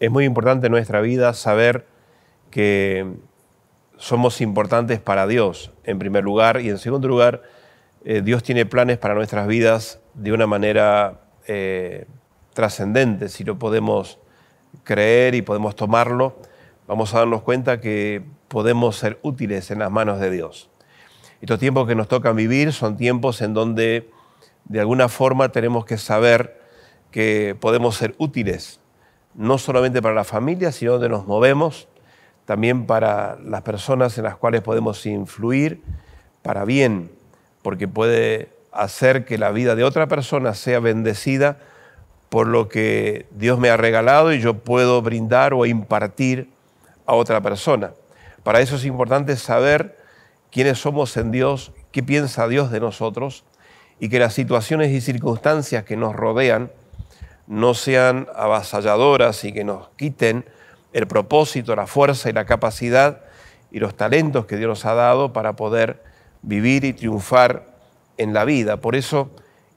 es muy importante en nuestra vida saber que somos importantes para Dios, en primer lugar, y en segundo lugar, eh, Dios tiene planes para nuestras vidas de una manera eh, trascendente, si lo podemos creer y podemos tomarlo, vamos a darnos cuenta que podemos ser útiles en las manos de Dios. Estos tiempos que nos tocan vivir son tiempos en donde de alguna forma tenemos que saber que podemos ser útiles no solamente para la familia, sino donde nos movemos, también para las personas en las cuales podemos influir para bien, porque puede hacer que la vida de otra persona sea bendecida por lo que Dios me ha regalado y yo puedo brindar o impartir a otra persona. Para eso es importante saber quiénes somos en Dios, qué piensa Dios de nosotros y que las situaciones y circunstancias que nos rodean no sean avasalladoras y que nos quiten el propósito, la fuerza y la capacidad y los talentos que Dios nos ha dado para poder vivir y triunfar en la vida. Por eso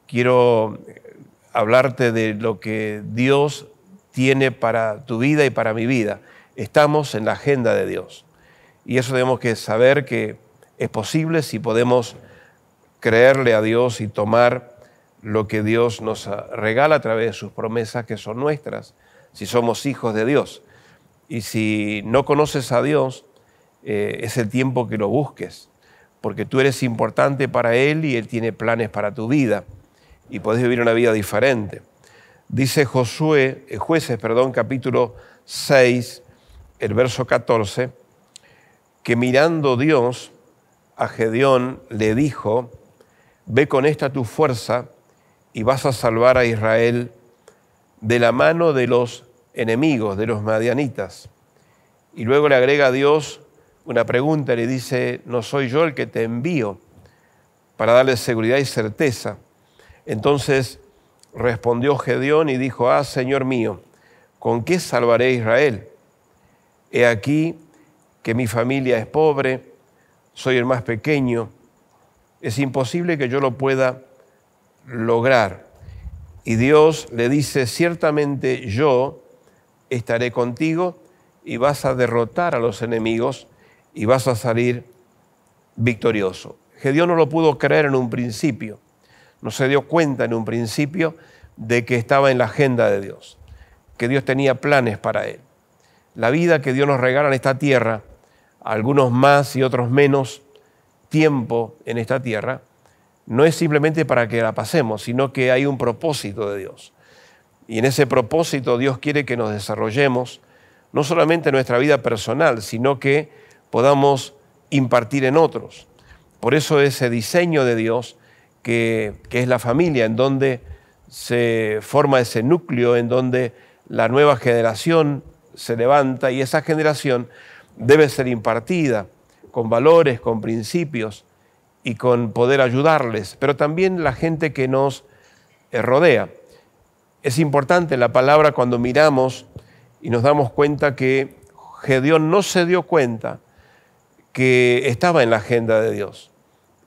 quiero eh, hablarte de lo que Dios tiene para tu vida y para mi vida. Estamos en la agenda de Dios. Y eso tenemos que saber que es posible si podemos creerle a Dios y tomar lo que Dios nos ah, regala a través de sus promesas que son nuestras, si somos hijos de Dios. Y si no conoces a Dios, eh, es el tiempo que lo busques, porque tú eres importante para Él y Él tiene planes para tu vida y podés vivir una vida diferente. Dice Josué, eh, jueces, perdón, capítulo 6, el verso 14, que mirando Dios a Gedeón le dijo, ve con esta tu fuerza, y vas a salvar a Israel de la mano de los enemigos, de los madianitas. Y luego le agrega a Dios una pregunta, le dice, no soy yo el que te envío para darle seguridad y certeza. Entonces respondió Gedeón y dijo, ah, Señor mío, ¿con qué salvaré a Israel? He aquí que mi familia es pobre, soy el más pequeño, es imposible que yo lo pueda lograr. Y Dios le dice, ciertamente yo estaré contigo y vas a derrotar a los enemigos y vas a salir victorioso. Dios no lo pudo creer en un principio, no se dio cuenta en un principio de que estaba en la agenda de Dios, que Dios tenía planes para él. La vida que Dios nos regala en esta tierra, algunos más y otros menos tiempo en esta tierra, no es simplemente para que la pasemos, sino que hay un propósito de Dios. Y en ese propósito Dios quiere que nos desarrollemos, no solamente nuestra vida personal, sino que podamos impartir en otros. Por eso ese diseño de Dios, que, que es la familia, en donde se forma ese núcleo, en donde la nueva generación se levanta y esa generación debe ser impartida con valores, con principios, y con poder ayudarles, pero también la gente que nos eh, rodea. Es importante la palabra cuando miramos y nos damos cuenta que Gedeón no se dio cuenta que estaba en la agenda de Dios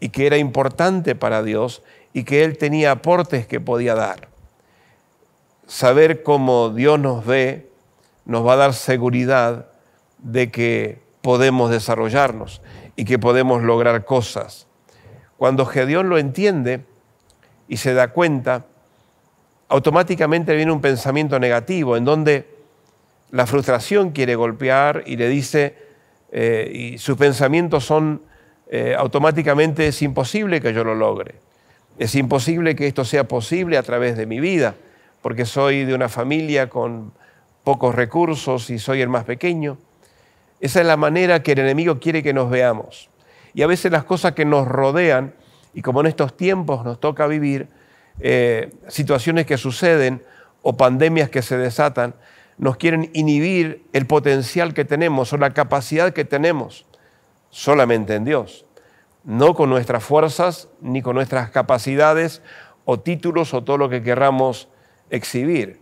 y que era importante para Dios y que él tenía aportes que podía dar. Saber cómo Dios nos ve nos va a dar seguridad de que podemos desarrollarnos y que podemos lograr cosas. Cuando Gedeón lo entiende y se da cuenta, automáticamente viene un pensamiento negativo en donde la frustración quiere golpear y le dice, eh, y sus pensamientos son eh, automáticamente, es imposible que yo lo logre, es imposible que esto sea posible a través de mi vida, porque soy de una familia con pocos recursos y soy el más pequeño. Esa es la manera que el enemigo quiere que nos veamos y a veces las cosas que nos rodean, y como en estos tiempos nos toca vivir, eh, situaciones que suceden o pandemias que se desatan, nos quieren inhibir el potencial que tenemos o la capacidad que tenemos solamente en Dios, no con nuestras fuerzas ni con nuestras capacidades o títulos o todo lo que querramos exhibir.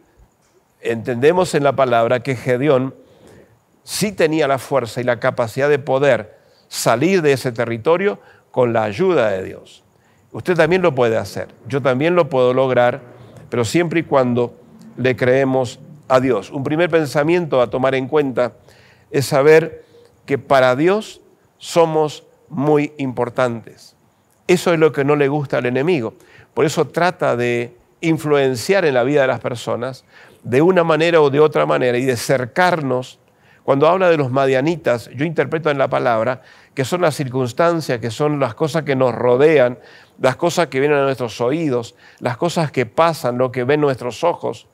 Entendemos en la palabra que Gedeón sí tenía la fuerza y la capacidad de poder salir de ese territorio con la ayuda de Dios. Usted también lo puede hacer, yo también lo puedo lograr, pero siempre y cuando le creemos a Dios. Un primer pensamiento a tomar en cuenta es saber que para Dios somos muy importantes. Eso es lo que no le gusta al enemigo. Por eso trata de influenciar en la vida de las personas de una manera o de otra manera y de cercarnos cuando habla de los madianitas, yo interpreto en la palabra que son las circunstancias, que son las cosas que nos rodean, las cosas que vienen a nuestros oídos, las cosas que pasan, lo que ven nuestros ojos,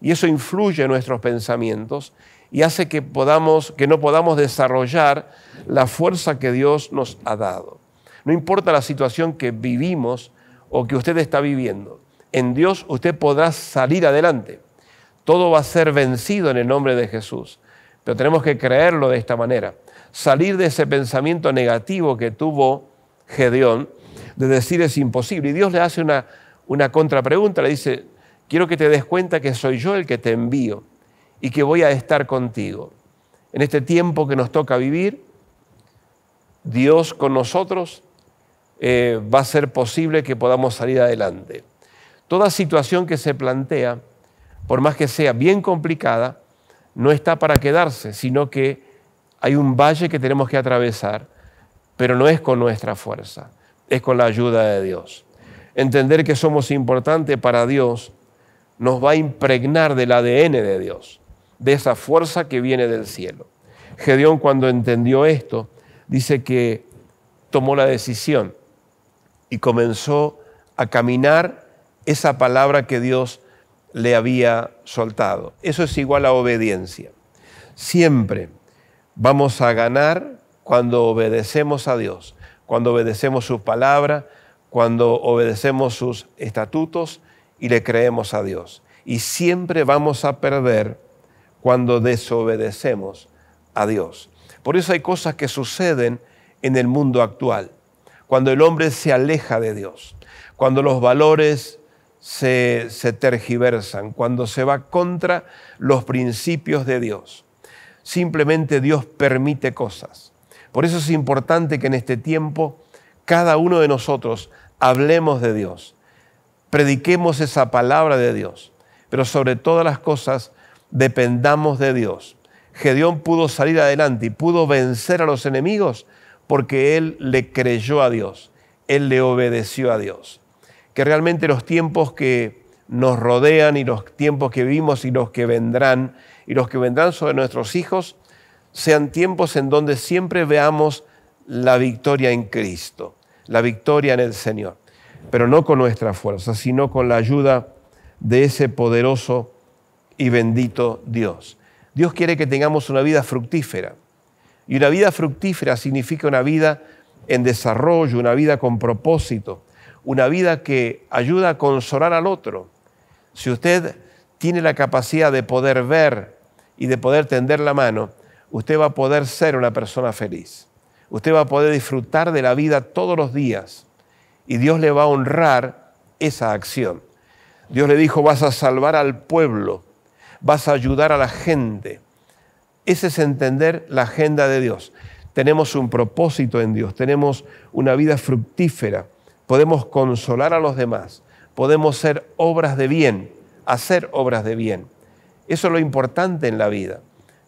y eso influye en nuestros pensamientos y hace que, podamos, que no podamos desarrollar la fuerza que Dios nos ha dado. No importa la situación que vivimos o que usted está viviendo, en Dios usted podrá salir adelante. Todo va a ser vencido en el nombre de Jesús. Pero tenemos que creerlo de esta manera. Salir de ese pensamiento negativo que tuvo Gedeón, de decir es imposible. Y Dios le hace una, una contrapregunta, le dice, quiero que te des cuenta que soy yo el que te envío y que voy a estar contigo. En este tiempo que nos toca vivir, Dios con nosotros eh, va a ser posible que podamos salir adelante. Toda situación que se plantea, por más que sea bien complicada, no está para quedarse, sino que hay un valle que tenemos que atravesar, pero no es con nuestra fuerza, es con la ayuda de Dios. Entender que somos importantes para Dios nos va a impregnar del ADN de Dios, de esa fuerza que viene del cielo. Gedeón cuando entendió esto, dice que tomó la decisión y comenzó a caminar esa palabra que Dios le había soltado. Eso es igual a obediencia. Siempre vamos a ganar cuando obedecemos a Dios, cuando obedecemos su palabra, cuando obedecemos sus estatutos y le creemos a Dios. Y siempre vamos a perder cuando desobedecemos a Dios. Por eso hay cosas que suceden en el mundo actual, cuando el hombre se aleja de Dios, cuando los valores se, tergiversan, cuando se va contra los principios de Dios. Simplemente Dios permite cosas. Por eso es importante que en este tiempo cada uno de nosotros hablemos de Dios, prediquemos esa palabra de Dios, pero sobre todas las cosas dependamos de Dios. Gedeón pudo salir adelante y pudo vencer a los enemigos porque él le creyó a Dios, él le obedeció a Dios que realmente los tiempos que nos rodean y los tiempos que vivimos y los que vendrán y los que vendrán sobre nuestros hijos sean tiempos en donde siempre veamos la victoria en Cristo, la victoria en el Señor, pero no con nuestra fuerza, sino con la ayuda de ese poderoso y bendito Dios. Dios quiere que tengamos una vida fructífera. Y una vida fructífera significa una vida en desarrollo, una vida con propósito, una vida que ayuda a consolar al otro. Si usted tiene la capacidad de poder ver y de poder tender la mano, usted va a poder ser una persona feliz. Usted va a poder disfrutar de la vida todos los días y Dios le va a honrar esa acción. Dios le dijo, vas a salvar al pueblo, vas a ayudar a la gente. Ese es entender la agenda de Dios. Tenemos un propósito en Dios, tenemos una vida fructífera podemos consolar a los demás, podemos ser obras de bien, hacer obras de bien. Eso es lo importante en la vida,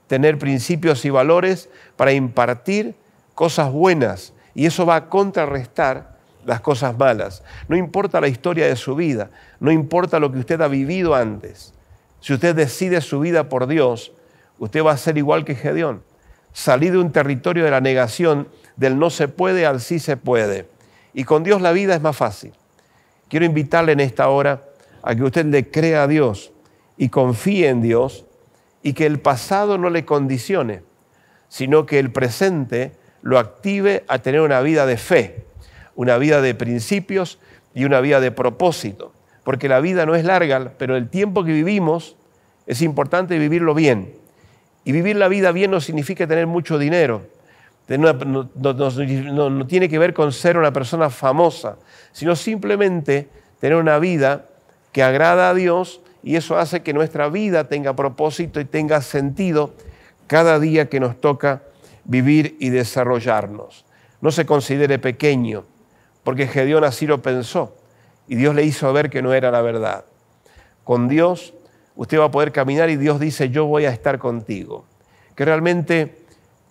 tener principios y valores para impartir cosas buenas y eso va a contrarrestar las cosas malas. No importa la historia de su vida, no importa lo que usted ha vivido antes. Si usted decide su vida por Dios, usted va a ser igual que Gedeón. Salir de un territorio de la negación, del no se puede al sí se puede. Y con Dios la vida es más fácil. Quiero invitarle en esta hora a que usted le crea a Dios y confíe en Dios y que el pasado no le condicione, sino que el presente lo active a tener una vida de fe, una vida de principios y una vida de propósito. Porque la vida no es larga, pero el tiempo que vivimos es importante vivirlo bien. Y vivir la vida bien no significa tener mucho dinero, no, tiene que ver con ser una persona famosa, sino simplemente tener una vida que agrada a Dios y eso hace que nuestra vida tenga propósito y tenga sentido cada día que nos toca vivir y desarrollarnos. No se considere pequeño, porque Gedeón así lo pensó y Dios le hizo ver que no era la verdad. Con Dios usted va a poder caminar y Dios dice, yo voy a estar contigo. Que realmente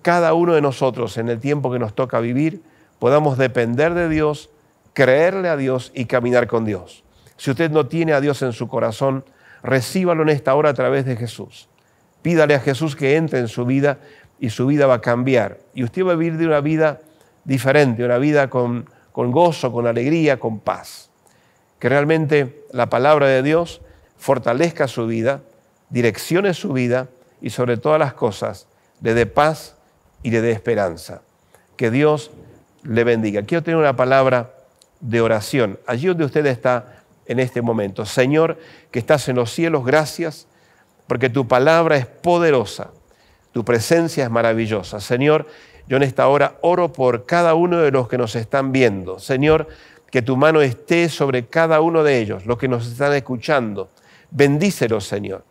cada uno de nosotros en el tiempo que nos toca vivir podamos depender de Dios, creerle a Dios y caminar con Dios. Si usted no tiene a Dios en su corazón, recíbalo en esta hora a través de Jesús. Pídale a Jesús que entre en su vida y su vida va a cambiar. Y usted va a vivir de una vida diferente, una vida con, con gozo, con alegría, con paz. Que realmente la palabra de Dios fortalezca su vida, direccione su vida y sobre todas las cosas le dé paz y le dé esperanza. Que Dios le bendiga. Quiero tener una palabra de oración. Allí donde usted está en este momento. Señor, que estás en los cielos, gracias, porque tu palabra es poderosa, tu presencia es maravillosa. Señor, yo en esta hora oro por cada uno de los que nos están viendo. Señor, que tu mano esté sobre cada uno de ellos, los que nos están escuchando. Bendícelos, Señor,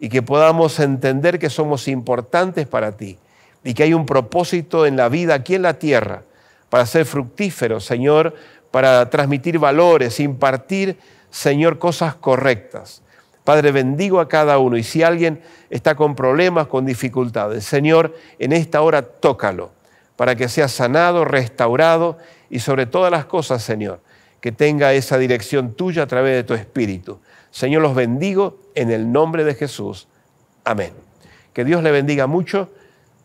y que podamos entender que somos importantes para ti y que hay un propósito en la vida aquí en la tierra para ser fructíferos, Señor, para transmitir valores, impartir, Señor, cosas correctas. Padre, bendigo a cada uno y si alguien está con problemas, con dificultades, Señor, en esta hora tócalo para que sea sanado, restaurado y sobre todas las cosas, Señor, que tenga esa dirección tuya a través de tu Espíritu. Señor, los bendigo en el nombre de Jesús. Amén. Que Dios le bendiga mucho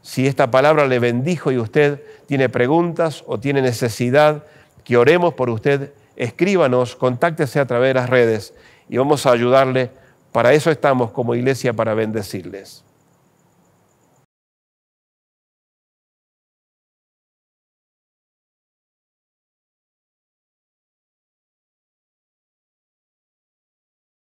si esta palabra le bendijo y usted tiene preguntas o tiene necesidad que oremos por usted, escríbanos, contáctese a través de las redes y vamos a ayudarle. Para eso estamos como iglesia, para bendecirles.